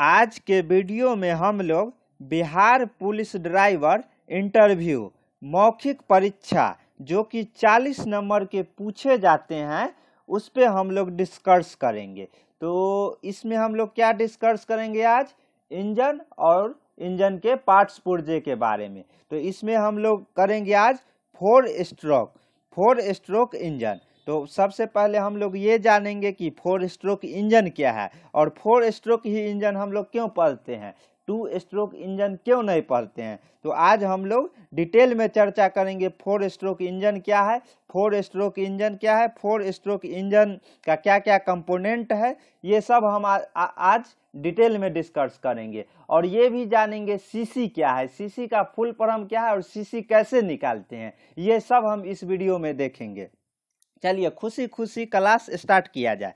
आज के वीडियो में हम लोग बिहार पुलिस ड्राइवर इंटरव्यू मौखिक परीक्षा जो कि 40 नंबर के पूछे जाते हैं उस पर हम लोग डिस्कर्स करेंगे तो इसमें हम लोग क्या डिस्कर्स करेंगे आज इंजन और इंजन के पार्ट्स पुर्जे के बारे में तो इसमें हम लोग करेंगे आज four stroke four stroke engine तो सबसे पहले हम लोग ये जानेंगे कि फोर स्ट्रोक इंजन क्या है और फोर स्ट्रोक ही इंजन हम लोग क्यों पढ़ते हैं टू स्ट्रोक इंजन क्यों नहीं पढ़ते हैं तो आज हम लोग डिटेल में चर्चा करेंगे फोर स्ट्रोक इंजन क्या है फोर स्ट्रोक इंजन क्या है फोर स्ट्रोक इंजन का क्या क्या कंपोनेंट है ये सब हम आ, आ, आज डिटेल में डिस्कस करेंगे और ये भी जानेंगे सीसी क्या है सीसी का फुल फॉर्म क्या है और सीसी कैसे निकालते हैं ये सब हम इस वीडियो में देखेंगे चलिए खुशी खुशी क्लास स्टार्ट किया जाए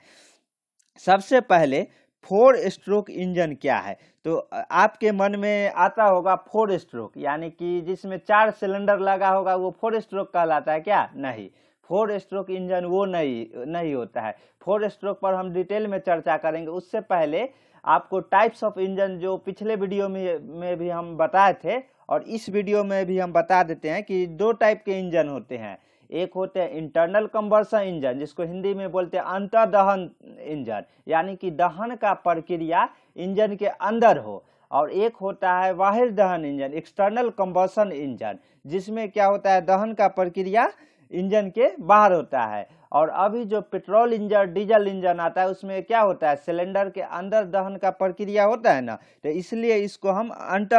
सबसे पहले फोर स्ट्रोक इंजन क्या है तो आपके मन में आता होगा फोर स्ट्रोक यानी कि जिसमें चार सिलेंडर लगा होगा वो फोर स्ट्रोक कहलाता है क्या नहीं फोर स्ट्रोक इंजन वो नहीं नहीं होता है फोर स्ट्रोक पर हम डिटेल में चर्चा करेंगे उससे पहले आपको टाइप्स ऑफ इंजन जो पिछले वीडियो में में भी हम बताए थे और इस वीडियो में भी हम बता देते हैं कि दो टाइप के इंजन होते हैं एक होते हैं इंटरनल कंबर्सन इंजन जिसको हिंदी में बोलते हैं अंतर्दहन इंजन यानी कि दहन का प्रक्रिया इंजन के अंदर हो और एक होता है वाहिर दहन इंजन एक्सटर्नल कंबर्सन इंजन जिसमें क्या होता है दहन का प्रक्रिया इंजन के बाहर होता है और अभी जो पेट्रोल इंजन डीजल इंजन आता है उसमें क्या होता है सिलेंडर के अंदर दहन का प्रक्रिया होता है ना तो इसलिए इसको हम अंत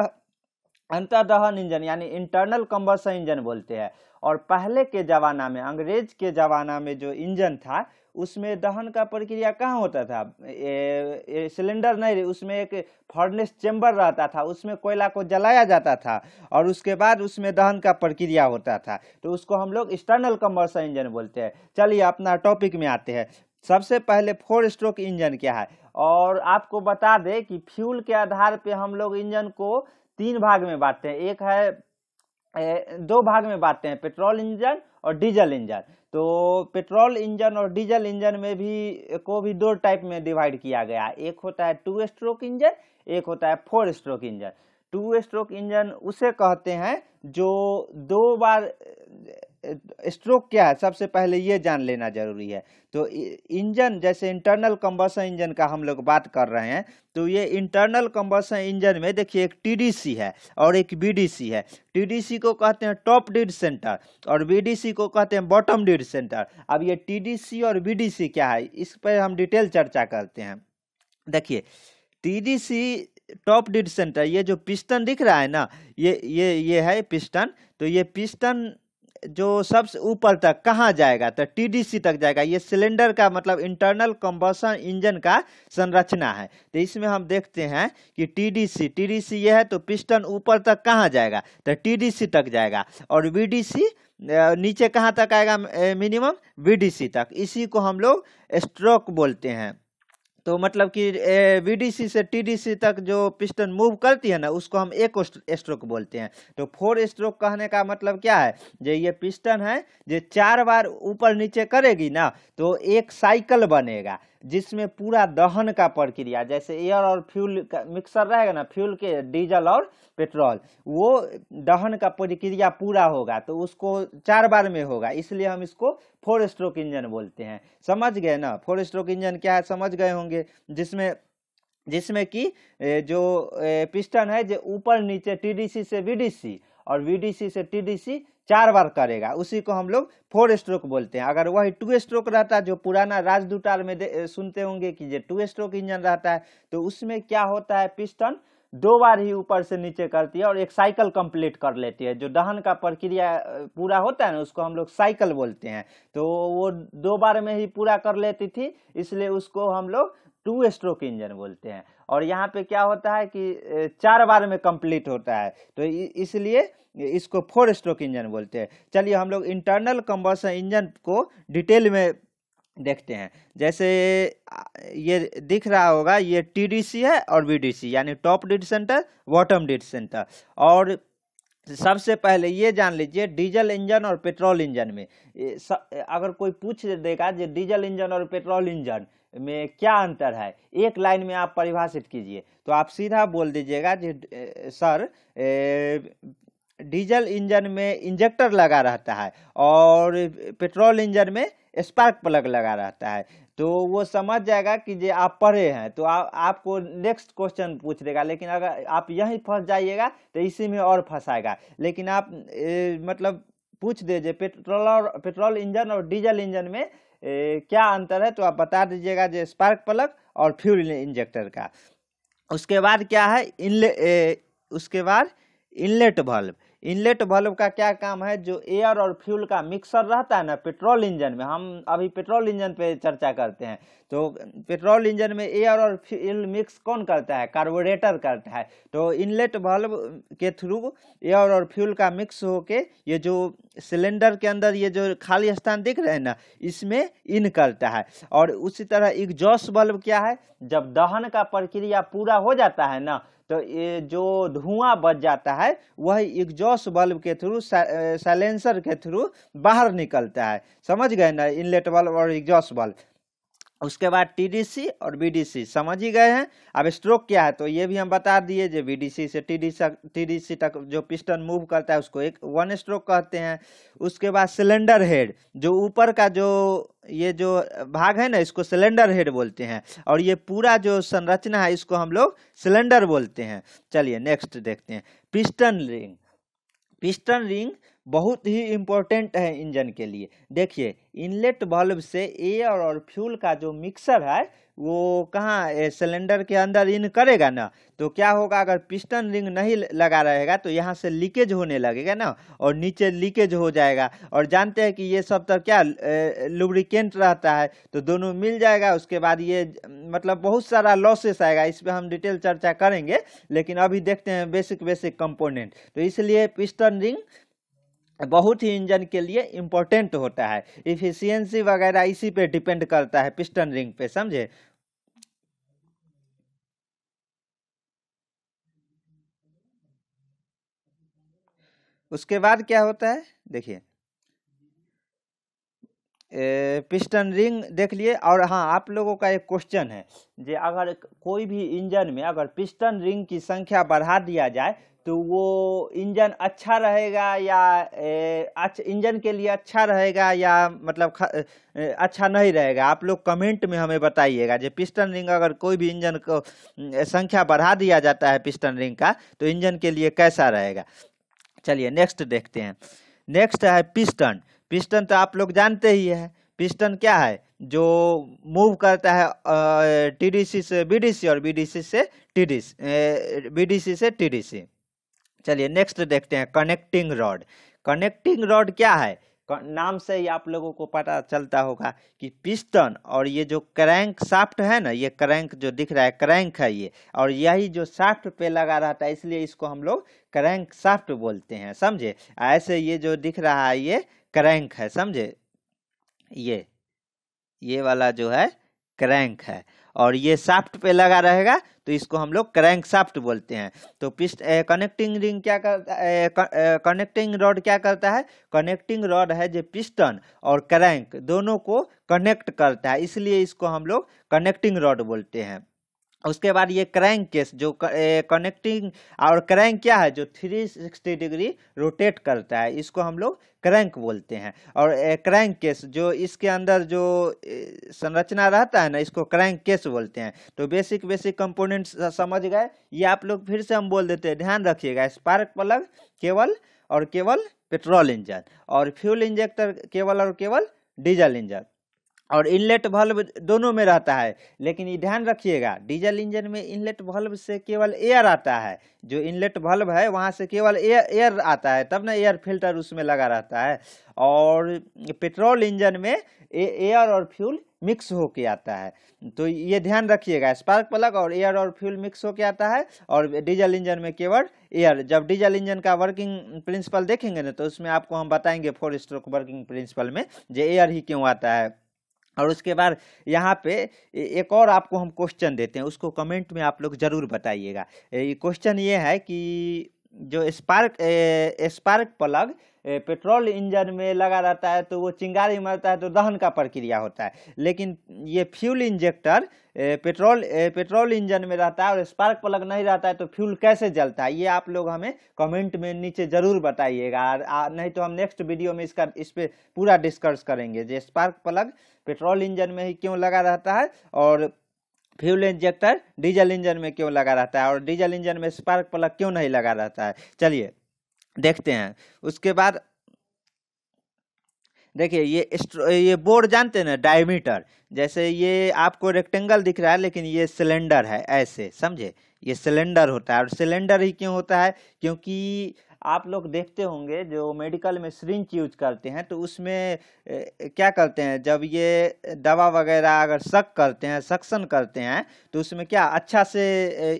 अंतर्दहन इंजन यानी इंटरनल कंबर्सन इंजन बोलते हैं और पहले के ज़माना में अंग्रेज के ज़माना में जो इंजन था उसमें दहन का प्रक्रिया कहाँ होता था सिलेंडर नहीं उसमें एक फर्नेस चेम्बर रहता था उसमें कोयला को जलाया जाता था और उसके बाद उसमें दहन का प्रक्रिया होता था तो उसको हम लोग एक्सटर्नल कम्बर्सन इंजन बोलते हैं चलिए अपना टॉपिक में आते हैं सबसे पहले फोर स्ट्रोक इंजन क्या है और आपको बता दें कि फ्यूल के आधार पर हम लोग इंजन को तीन भाग में बांटते हैं एक है दो भाग में बांटते हैं पेट्रोल इंजन और डीजल इंजन तो पेट्रोल इंजन और डीजल इंजन में भी को भी दो टाइप में डिवाइड किया गया एक होता है टू स्ट्रोक इंजन एक होता है four stroke engine two stroke engine उसे कहते हैं जो दो बार स्ट्रोक क्या है सबसे पहले ये जान लेना जरूरी है तो इंजन जैसे इंटरनल कम्बसन इंजन का हम लोग बात कर रहे हैं तो ये इंटरनल कम्बसन इंजन में देखिए एक टीडीसी है और एक बीडीसी है टीडीसी को कहते हैं टॉप डीड सेंटर और बीडीसी को कहते हैं बॉटम डीड सेंटर अब ये टीडीसी और बीडीसी क्या है इस पर हम डिटेल चर्चा करते हैं देखिए टीडीसी टॉप डीड सेंटर ये जो पिस्टन दिख रहा है ना ये ये ये है पिस्टन तो ये पिस्टन जो सबसे ऊपर तक कहाँ जाएगा तो टीडीसी तक जाएगा ये सिलेंडर का मतलब इंटरनल कंबसन इंजन का संरचना है तो इसमें हम देखते हैं कि टीडीसी टीडीसी ये है तो पिस्टन ऊपर तक कहाँ जाएगा तो टीडीसी तक जाएगा और वीडीसी नीचे कहाँ तक आएगा मिनिमम वीडीसी तक इसी को हम लोग स्ट्रोक बोलते हैं तो मतलब कि वीडीसी से टीडीसी तक जो पिस्टन मूव करती है ना उसको हम एक स्ट्रोक बोलते हैं तो फोर स्ट्रोक कहने का मतलब क्या है जो ये पिस्टन है जो चार बार ऊपर नीचे करेगी ना तो एक साइकिल बनेगा जिसमें पूरा दहन का प्रक्रिया जैसे एयर और फ्यूल का मिक्सर रहेगा ना फ्यूल के डीजल और पेट्रोल वो दहन का प्रक्रिया पूरा होगा तो उसको चार बार में होगा इसलिए हम इसको फोर स्ट्रोक इंजन बोलते हैं समझ गए ना फोर स्ट्रोक इंजन क्या है समझ गए होंगे जिसमें जिसमें कि जो पिस्टन है जो ऊपर नीचे सी से सी और सी से सी चार बार करेगा उसी को हम लोग फोर स्ट्रोक बोलते हैं अगर वही टू स्ट्रोक रहता जो पुराना राजदूटार में सुनते होंगे कि जो टू स्ट्रोक इंजन रहता है तो उसमें क्या होता है पिस्टन दो बार ही ऊपर से नीचे करती है और एक साइकिल कंप्लीट कर लेती है जो दहन का प्रक्रिया पूरा होता है ना उसको हम लोग साइकिल बोलते हैं तो वो दो बार में ही पूरा कर लेती थी इसलिए उसको हम लोग टू स्ट्रोक इंजन बोलते हैं और यहाँ पे क्या होता है कि चार बार में कंप्लीट होता है तो इसलिए इसको फोर स्ट्रोक इंजन बोलते हैं चलिए हम लोग इंटरनल कंबर्सन इंजन को डिटेल में देखते हैं जैसे ये दिख रहा होगा ये टीडीसी है और बीडीसी यानी top dead centre bottom dead centre और सबसे पहले ये जान लीजिए डीजल इंजन और पेट्रोल इंजन में अगर कोई पूछ देगा जो डीजल इंजन और पेट्रोल इंजन में क्या अंतर है एक लाइन में आप परिभाषित कीजिए तो आप सीधा बोल दीजिएगा जी सर डीजल इंजन में इंजेक्टर लगा रहता है और पेट्रोल इंजन में स्पार्क प्लग लगा रहता है तो वो समझ जाएगा कि जे आप पढ़े हैं तो आ, आपको नेक्स्ट क्वेश्चन पूछ देगा लेकिन अगर आप यहीं फंस जाइएगा तो इसी में और फंसाएगा लेकिन आप ए, मतलब पूछ दीजिए पेट्रोल और पेट्रोल इंजन और डीजल इंजन में ए, क्या अंतर है तो आप बता दीजिएगा जो स्पार्क प्लग और फ्यूल इंजेक्टर का उसके बाद क्या है इनले ए, उसके बाद इनलेट बल्ब इनलेट बल्ब का क्या काम है जो एयर और फ्यूल का मिक्सर रहता है ना पेट्रोल इंजन में हम अभी पेट्रोल इंजन पे चर्चा करते हैं तो पेट्रोल इंजन में एयर और फ्यूल मिक्स कौन करता है कार्बोरेटर करता है तो इनलेट बल्ब के थ्रू एयर और फ्यूल का मिक्स होके ये जो सिलेंडर के अंदर ये जो खाली स्थान दिख रहे हैं ना इसमें इन करता है और उसी तरह एग्जॉस्ट बल्ब क्या है जब दहन का प्रक्रिया पूरा हो जाता है ना तो ये जो धुआं बच जाता है वह एग्जॉस्ट बल्ब के थ्रू साइलेंसर के थ्रू बाहर निकलता है समझ गए ना इनलेट बल्ब और एग्जॉस्ट बल्ब उसके बाद टीडीसी और बीडीसी समझ ही गए हैं अब स्ट्रोक क्या है तो ये भी हम बता दिए जो बीडीसी से टीडीसी सी तक जो पिस्टन मूव करता है उसको एक वन स्ट्रोक कहते हैं उसके बाद सिलेंडर हेड जो ऊपर का जो ये जो भाग है ना इसको सिलेंडर हेड बोलते हैं और ये पूरा जो संरचना है इसको हम लोग सिलेंडर बोलते हैं चलिए नेक्स्ट देखते हैं पिस्टन रिंग पिस्टन रिंग बहुत ही इम्पोर्टेंट है इंजन के लिए देखिए इनलेट बल्ब से एयर और फ्यूल का जो मिक्सर है वो कहाँ सिलेंडर के अंदर इन करेगा ना तो क्या होगा अगर पिस्टन रिंग नहीं लगा रहेगा तो यहाँ से लीकेज होने लगेगा ना और नीचे लीकेज हो जाएगा और जानते हैं कि ये सब तब क्या लुब्रिकेंट रहता है तो दोनों मिल जाएगा उसके बाद ये मतलब बहुत सारा लॉसेस आएगा इस पर हम डिटेल चर्चा करेंगे लेकिन अभी देखते हैं बेसिक बेसिक कंपोनेंट तो इसलिए पिस्टन रिंग बहुत ही इंजन के लिए इम्पोर्टेंट होता है इफिशियंसी वगैरह इसी पे डिपेंड करता है पिस्टन रिंग पे समझे उसके बाद क्या होता है देखिए पिस्टन रिंग देख लिए और हाँ आप लोगों का एक क्वेश्चन है जे अगर कोई भी इंजन में अगर पिस्टन रिंग की संख्या बढ़ा दिया जाए तो वो इंजन अच्छा रहेगा या अच्छा इंजन के लिए अच्छा रहेगा या मतलब अच्छा नहीं रहेगा आप लोग कमेंट में हमें बताइएगा जो पिस्टन रिंग अगर कोई भी इंजन को संख्या बढ़ा दिया जाता है पिस्टन रिंग का तो इंजन के लिए कैसा रहेगा चलिए नेक्स्ट देखते हैं नेक्स्ट है पिस्टन पिस्टन तो आप लोग जानते ही है पिस्टन क्या है जो मूव करता है सी से बी सी और सी से टी डी सी से सी चलिए नेक्स्ट देखते हैं कनेक्टिंग रॉड कनेक्टिंग रॉड क्या है नाम से ही आप लोगों को पता चलता होगा कि पिस्टन और ये जो क्रैंक साफ्ट है ना ये क्रैंक जो दिख रहा है क्रैंक है ये और यही जो साफ्ट पे लगा रहता है इसलिए इसको हम लोग क्रैंक साफ्ट बोलते हैं समझे ऐसे ये जो दिख रहा है ये क्रैंक है समझे ये ये वाला जो है क्रैंक है और ये साफ्ट पे लगा रहेगा तो इसको हम लोग क्रैंक साफ्ट बोलते हैं तो पिस्ट कनेक्टिंग रिंग क्या करता है कनेक्टिंग रॉड क्या करता है कनेक्टिंग रॉड है जो पिस्टन और क्रैंक दोनों को कनेक्ट करता है इसलिए इसको हम लोग कनेक्टिंग रॉड बोलते हैं उसके बाद ये क्रैंक केस जो कनेक्टिंग और क्रैंक क्या है जो 360 डिग्री रोटेट करता है इसको हम लोग क्रैंक बोलते हैं और क्रैंक केस जो इसके अंदर जो संरचना रहता है ना इसको क्रैंक केस बोलते हैं तो बेसिक बेसिक कंपोनेंट्स समझ गए ये आप लोग फिर से हम बोल देते हैं ध्यान रखिएगा स्पार्क प्लग केवल और केवल पेट्रोल इंजन और फ्यूल इंजेक्टर केवल और केवल डीजल इंजन और इनलेट बल्ब दोनों में रहता है लेकिन ये ध्यान रखिएगा डीजल इंजन में इनलेट बल्ब से केवल एयर आता है जो इनलेट बल्ब है वहाँ से केवल एयर एयर आता है तब ना एयर फिल्टर उसमें लगा रहता है और पेट्रोल इंजन में एयर और फ्यूल मिक्स हो के आता है तो ये ध्यान रखिएगा स्पार्क प्लग और एयर और फ्यूल मिक्स हो के आता है और डीजल इंजन में केवल एयर जब डीजल इंजन का वर्किंग प्रिंसिपल देखेंगे ना तो उसमें आपको हम बताएंगे फोर स्ट्रोक वर्किंग प्रिंसिपल में जो एयर ही क्यों आता है और उसके बाद यहाँ पे एक और आपको हम क्वेश्चन देते हैं उसको कमेंट में आप लोग ज़रूर बताइएगा क्वेश्चन ये है कि जो spark spark plug petrol engine में लगा रहता है तो वो चिंगारी मरता है तो दहन का प्रक्रिया होता है लेकिन ये fuel injector petrol petrol engine में रहता है और स्पार्क प्लग नहीं रहता है तो फ्यूल कैसे जलता है ये आप लोग हमें कमेंट में नीचे ज़रूर बताइएगा नहीं तो हम नेक्स्ट वीडियो में इसका इस पर पूरा डिस्कस करेंगे जो स्पार्क प्लग पेट्रोल इंजन में ही क्यों लगा रहता है और फ्यूल इंजेक्टर डीजल इंजन में क्यों लगा रहता है और डीजल इंजन में स्पार्क प्लग क्यों नहीं लगा रहता है चलिए देखते हैं उसके बाद देखिए ये ये बोर्ड जानते हैं ना डायमीटर जैसे ये आपको रेक्टेंगल दिख रहा है लेकिन ये सिलेंडर है ऐसे समझे ये सिलेंडर होता है और सिलेंडर ही क्यों होता है क्योंकि आप लोग देखते होंगे जो मेडिकल में सरिंच यूज करते हैं तो उसमें क्या करते हैं जब ये दवा वगैरह अगर शक करते हैं सक्सन करते हैं तो उसमें क्या अच्छा से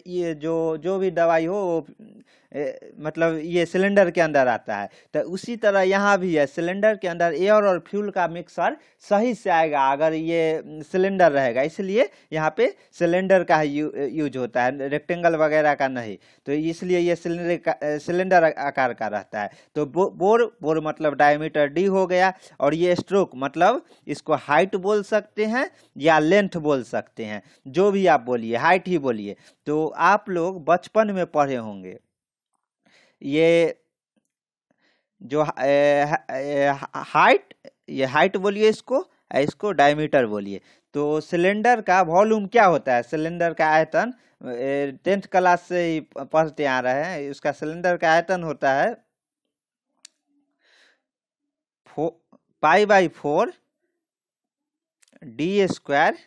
ये जो जो भी दवाई हो मतलब ये सिलेंडर के अंदर आता है तो उसी तरह यहाँ भी है सिलेंडर के अंदर एयर और फ्यूल का मिक्सर सही से आएगा अगर ये सिलेंडर रहेगा इसलिए यहाँ पे सिलेंडर का यू, यूज होता है रेक्टेंगल वगैरह का नहीं तो इसलिए ये सिलेंडर सिलेंडर आकार का रहता है तो बो, बोर बोर मतलब डायमीटर डी हो गया और ये स्ट्रोक मतलब इसको हाइट बोल सकते हैं या लेंथ बोल सकते हैं जो भी आप बोलिए हाइट ही बोलिए तो आप लोग बचपन में पढ़े होंगे ये जो हाइट ये हाइट बोलिए इसको इसको डायमीटर बोलिए तो सिलेंडर का वॉल्यूम क्या होता है सिलेंडर का आयतन टेंथ क्लास से ही पढ़ते आ रहे हैं उसका सिलेंडर का आयतन होता है फो pi by four D square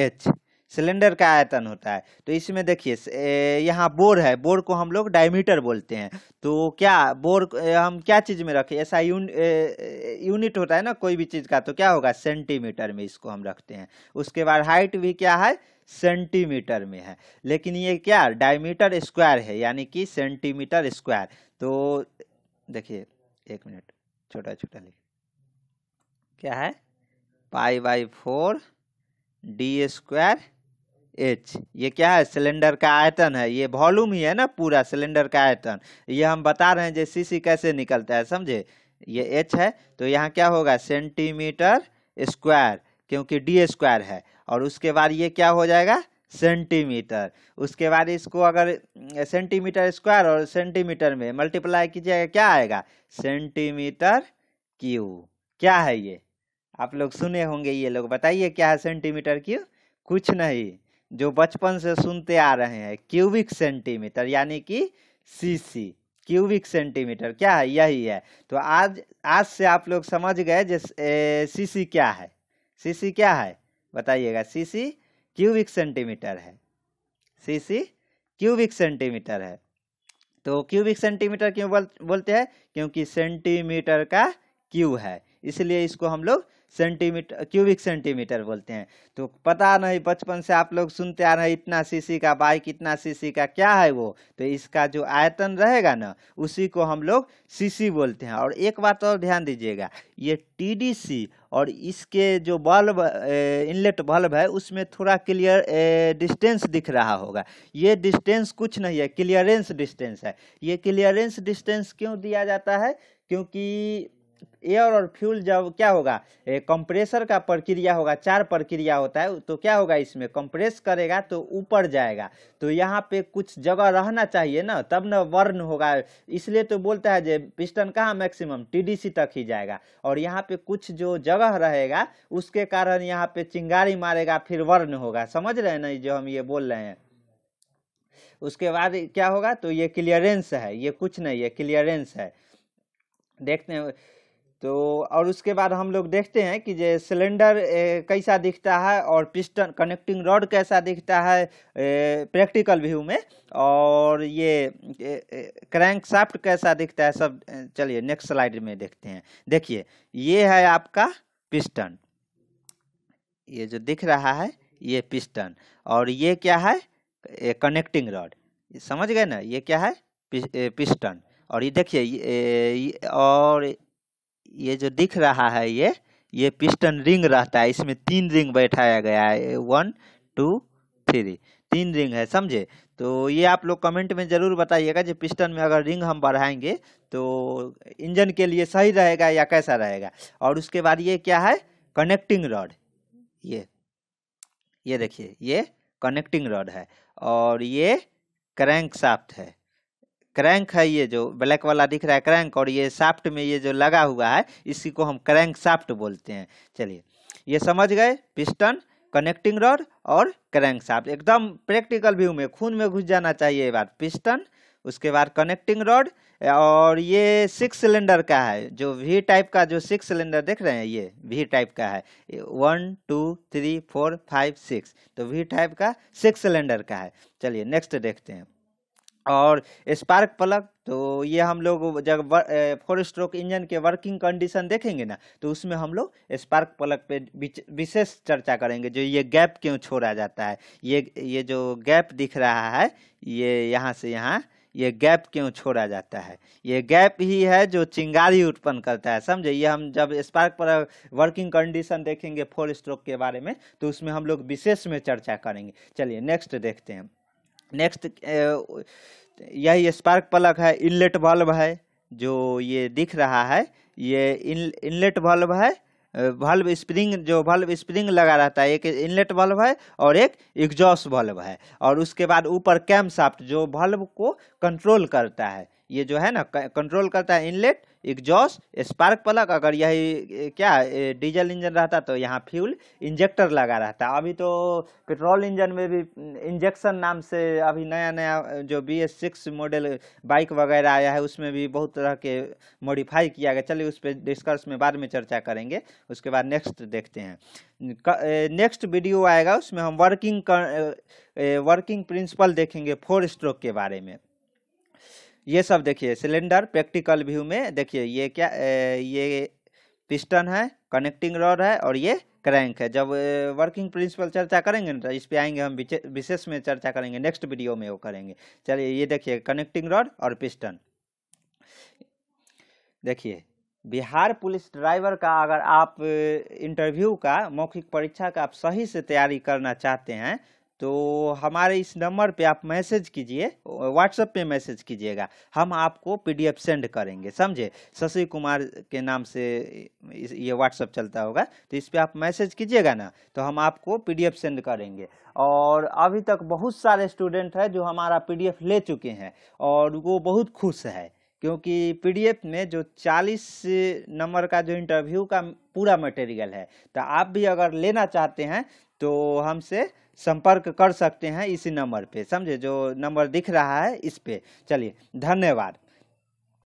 H cylinder का आयतन होता है तो इसमें देखिए यहाँ बोर है बोर को हम लोग डायमीटर बोलते हैं तो क्या बोर हम क्या चीज़ में रखें ऐसा यून, यूनिट होता है ना कोई भी चीज़ का तो क्या होगा सेंटीमीटर में इसको हम रखते हैं उसके बाद हाइट भी क्या है सेंटीमीटर में है लेकिन ये क्या डायमीटर स्क्वायर है यानी कि सेंटीमीटर स्क्वायर तो देखिए एक मिनट छोटा छोटा लिख क्या है pi by four D square H ये क्या है सिलेंडर का आयतन है ये वॉल्यूम ही है ना पूरा सिलेंडर का आयतन ये हम बता रहे हैं जो सी सी कैसे निकलता है समझे ये एच है तो यहाँ क्या होगा सेंटीमीटर स्क्वायर क्योंकि डी स्क्वायर है और उसके बाद ये क्या हो जाएगा सेंटीमीटर उसके बाद इसको अगर सेंटीमीटर स्क्वायर और सेंटीमीटर में मल्टीप्लाई कीजिएगा क्या आएगा सेंटीमीटर क्यू क्या है ये आप लोग सुने होंगे ये लोग बताइए क्या है सेंटीमीटर क्यू कुछ नहीं जो बचपन से सुनते आ रहे हैं क्यूबिक सेंटीमीटर यानी कि सीसी क्यूबिक सेंटीमीटर क्या है यही है तो आज आज से आप लोग समझ गए जैसे सीसी क्या है सीसी क्या है बताइएगा सीसी क्यूबिक सेंटीमीटर है सीसी क्यूबिक सेंटीमीटर है तो क्यूबिक सेंटीमीटर क्यों बोल, बोलते हैं क्योंकि सेंटीमीटर का क्यू है इसलिए इसको हम लोग सेंटीमीटर क्यूबिक सेंटीमीटर बोलते हैं तो पता नहीं बचपन से आप लोग सुनते आ रहे हैं इतना सीसी का बाइक इतना सीसी का क्या है वो तो इसका जो आयतन रहेगा ना उसी को हम लोग सीसी बोलते हैं और एक बात और ध्यान दीजिएगा ये टीडीसी और इसके जो बल्ब इनलेट बल्ब है उसमें थोड़ा क्लियर डिस्टेंस दिख रहा होगा ये डिस्टेंस कुछ नहीं है क्लियरेंस डिस्टेंस है ये क्लियरेंस डिस्टेंस क्यों दिया जाता है क्योंकि एयर और फ्यूल जब क्या होगा कंप्रेसर का प्रक्रिया होगा चार प्रक्रिया होता है तो क्या होगा इसमें कंप्रेस करेगा तो ऊपर जाएगा तो यहाँ पे कुछ जगह रहना चाहिए ना तब ना वर्न होगा इसलिए तो बोलता है जे पिस्टन कहाँ मैक्सिमम टीडीसी तक ही जाएगा और यहाँ पे कुछ जो जगह रहेगा उसके कारण यहाँ पे चिंगारी मारेगा फिर वर्न होगा समझ रहे हैं ना जो हम ये बोल रहे हैं उसके बाद क्या होगा तो ये क्लियरेंस है ये कुछ नहीं है क्लियरेंस है देखते हैं तो और उसके बाद हम लोग देखते हैं कि जो सिलेंडर कैसा दिखता है और पिस्टन कनेक्टिंग रॉड कैसा दिखता है प्रैक्टिकल व्यू में और ये क्रैंक साफ्ट कैसा दिखता है सब चलिए नेक्स्ट स्लाइड में देखते हैं देखिए ये है आपका पिस्टन ये जो दिख रहा है ये पिस्टन और ये क्या है कनेक्टिंग रॉड समझ गए ना ये क्या है पिस्टन और ये देखिए और ये जो दिख रहा है ये ये पिस्टन रिंग रहता है इसमें तीन रिंग बैठाया गया है वन टू थ्री तीन रिंग है समझे तो ये आप लोग कमेंट में ज़रूर बताइएगा जो पिस्टन में अगर रिंग हम बढ़ाएंगे तो इंजन के लिए सही रहेगा या कैसा रहेगा और उसके बाद ये क्या है कनेक्टिंग रॉड ये ये देखिए ये कनेक्टिंग रॉड है और ये क्रैंक साफ्ट है क्रैंक है ये जो ब्लैक वाला दिख रहा है क्रैंक और ये साफ्ट में ये जो लगा हुआ है इसी को हम क्रैंक साफ्ट बोलते हैं चलिए ये समझ गए पिस्टन कनेक्टिंग रॉड और क्रैंक साफ्ट एकदम प्रैक्टिकल व्यू में खून में घुस जाना चाहिए ये बात पिस्टन उसके बाद कनेक्टिंग रॉड और ये सिक्स सिलेंडर का है जो वी टाइप का जो सिक्स सिलेंडर देख रहे हैं ये वी टाइप का है one two three four five six तो वी टाइप का सिक्स सिलेंडर का है चलिए नेक्स्ट देखते हैं और स्पार्क प्लग तो ये हम लोग जब फोर स्ट्रोक इंजन के वर्किंग कंडीशन देखेंगे ना तो उसमें हम लोग स्पार्क प्लग पे विशेष चर्चा करेंगे जो ये गैप क्यों छोड़ा जाता है ये ये जो गैप दिख रहा है ये यहाँ से यहाँ ये गैप क्यों छोड़ा जाता है ये गैप ही है जो चिंगारी उत्पन्न करता है समझे ये हम जब स्पार्क पर वर्किंग कंडीशन देखेंगे फोर स्ट्रोक के बारे में तो उसमें हम लोग विशेष में चर्चा करेंगे चलिए नेक्स्ट देखते हैं नेक्स्ट यही स्पार्क प्लग है इनलेट बल्ब है जो ये दिख रहा है ये इन इनलेट बल्ब है वाल्व स्प्रिंग जो वाल्व स्प्रिंग लगा रहता है एक इनलेट वाल्व है और एक एग्जॉस्ट वाल्व है और उसके बाद ऊपर कैम साफ्ट जो वाल्व को कंट्रोल करता है ये जो है ना कंट्रोल करता है इनलेट एग्जॉस स्पार्क प्लग अगर यही क्या डीजल इंजन रहता तो यहाँ फ्यूल इंजेक्टर लगा रहता अभी तो पेट्रोल इंजन में भी इंजेक्शन नाम से अभी नया नया जो B S six model bike वगैरह आया है उसमें भी बहुत तरह के मॉडिफाई किया गया चलिए उस पर डिस्कस में बाद में चर्चा करेंगे उसके बाद नेक्स्ट देखते हैं नेक्स्ट वीडियो आएगा उसमें हम वर्किंग वर्किंग प्रिंसिपल देखेंगे फोर स्ट्रोक के बारे में ये सब देखिए सिलेंडर प्रैक्टिकल व्यू में देखिए ये क्या ए, ये पिस्टन है कनेक्टिंग रॉड है और ये क्रैंक है जब वर्किंग प्रिंसिपल चर्चा करेंगे ना तो इस पर आएंगे हम विशेष में चर्चा करेंगे नेक्स्ट वीडियो में वो करेंगे चलिए ये देखिए कनेक्टिंग रॉड और पिस्टन देखिए बिहार पुलिस ड्राइवर का अगर आप इंटरव्यू का मौखिक परीक्षा का आप सही से तैयारी करना चाहते हैं तो हमारे इस नंबर पे आप मैसेज कीजिए व्हाट्सएप पे मैसेज कीजिएगा हम आपको पीडीएफ सेंड करेंगे समझे शशि कुमार के नाम से ये व्हाट्सएप चलता होगा तो इस पर आप मैसेज कीजिएगा ना तो हम आपको पीडीएफ सेंड करेंगे और अभी तक बहुत सारे स्टूडेंट हैं जो हमारा पीडीएफ ले चुके हैं और वो बहुत खुश है क्योंकि पीडीएफ में जो 40 नंबर का जो इंटरव्यू का पूरा मटेरियल है तो आप भी अगर लेना चाहते हैं तो हमसे संपर्क कर सकते हैं इसी नंबर पे समझे जो नंबर दिख रहा है इस पे चलिए धन्यवाद